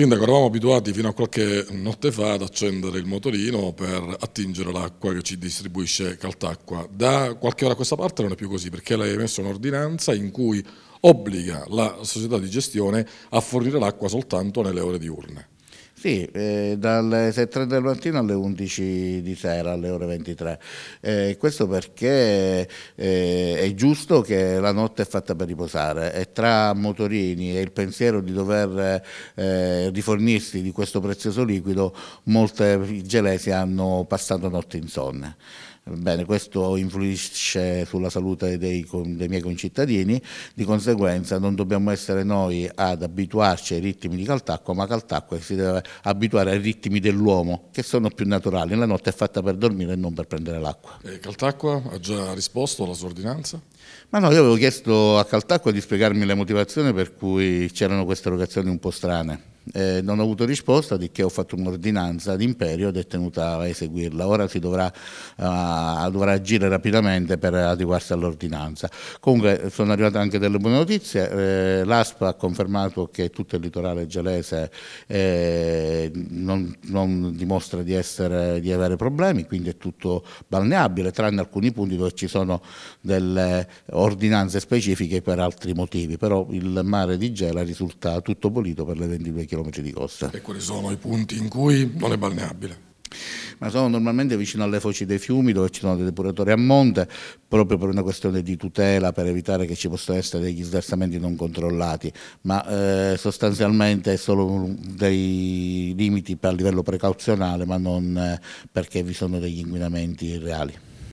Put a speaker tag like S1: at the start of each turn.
S1: Sindaco, eravamo abituati fino a qualche notte fa ad accendere il motorino per attingere l'acqua che ci distribuisce Caltacqua. Da qualche ora a questa parte non è più così perché lei ha emesso un'ordinanza in cui obbliga la società di gestione a fornire l'acqua soltanto nelle ore diurne. Sì, eh, dalle 6.30 del mattino alle 11 di sera,
S2: alle ore 23. Eh, questo perché eh, è giusto che la notte è fatta per riposare e tra motorini e il pensiero di dover eh, rifornirsi di questo prezioso liquido, molte gelesi hanno passato notte insonne. Bene, questo influisce sulla salute dei, dei, miei concittadini, di conseguenza non dobbiamo essere noi ad abituarci ai ritmi di Caltacqua, ma Caltacqua si deve abituare ai ritmi dell'uomo, che sono più naturali, la notte è fatta per dormire e non per prendere l'acqua.
S1: Caltacqua ha già risposto alla sua ordinanza?
S2: Ma no, io avevo chiesto a Caltacqua di spiegarmi le motivazioni per cui c'erano queste erogazioni un po' strane eh, non ho avuto risposta di che ho fatto un'ordinanza d'imperio ed è tenuta a eseguirla. Ora si dovrà, uh, dovrà agire rapidamente per adeguarsi all'ordinanza. Comunque sono arrivate anche delle buone notizie, eh, l'ASPA ha confermato che tutto il litorale gelese eh, non, non, dimostra di, essere, di, avere problemi, quindi è tutto balneabile, tranne alcuni punti dove ci sono delle ordinanze specifiche per altri motivi, però il mare di Gela risulta tutto pulito per le 22 km km di costa. E quali
S1: sono i punti in cui non è balneabile?
S2: ma sono normalmente vicino alle foci dei fiumi dove ci sono dei depuratori a monte proprio per una questione di tutela per evitare che ci possano essere degli sversamenti non controllati ma eh, sostanzialmente è solo dei limiti a livello precauzionale ma non eh, perché vi sono degli inquinamenti reali.